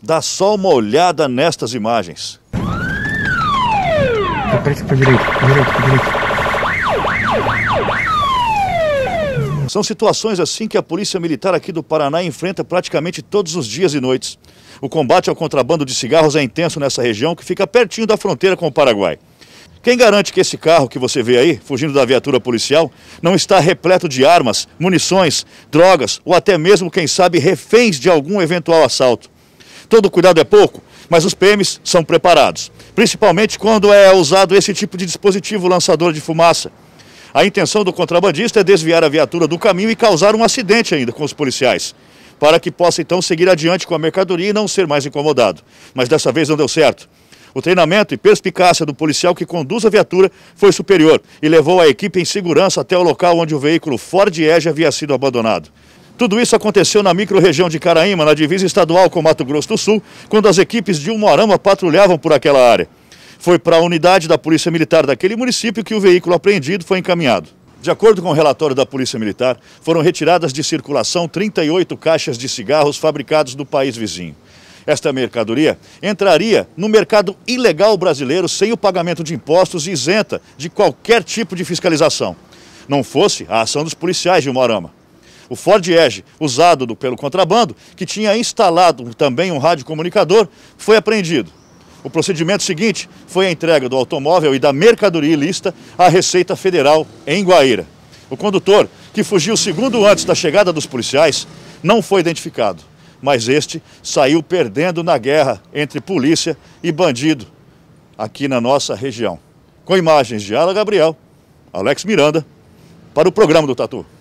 Dá só uma olhada nestas imagens. São situações assim que a Polícia Militar aqui do Paraná enfrenta praticamente todos os dias e noites. O combate ao contrabando de cigarros é intenso nessa região que fica pertinho da fronteira com o Paraguai. Quem garante que esse carro que você vê aí, fugindo da viatura policial, não está repleto de armas, munições, drogas ou até mesmo, quem sabe, reféns de algum eventual assalto? todo cuidado é pouco, mas os PMs são preparados, principalmente quando é usado esse tipo de dispositivo lançador de fumaça. A intenção do contrabandista é desviar a viatura do caminho e causar um acidente ainda com os policiais, para que possa então seguir adiante com a mercadoria e não ser mais incomodado. Mas dessa vez não deu certo. O treinamento e perspicácia do policial que conduz a viatura foi superior e levou a equipe em segurança até o local onde o veículo Ford Edge havia sido abandonado. Tudo isso aconteceu na micro-região de Caraíma, na divisa estadual com Mato Grosso do Sul, quando as equipes de Umuarama patrulhavam por aquela área. Foi para a unidade da Polícia Militar daquele município que o veículo apreendido foi encaminhado. De acordo com o relatório da Polícia Militar, foram retiradas de circulação 38 caixas de cigarros fabricados do país vizinho. Esta mercadoria entraria no mercado ilegal brasileiro sem o pagamento de impostos e isenta de qualquer tipo de fiscalização. Não fosse a ação dos policiais de Umuarama o Ford Edge, usado do, pelo contrabando, que tinha instalado também um radiocomunicador, foi apreendido. O procedimento seguinte foi a entrega do automóvel e da mercadoria ilícita à Receita Federal em Guaíra. O condutor, que fugiu segundo antes da chegada dos policiais, não foi identificado, mas este saiu perdendo na guerra entre polícia e bandido aqui na nossa região. Com imagens de Ala Gabriel, Alex Miranda, para o programa do Tatu.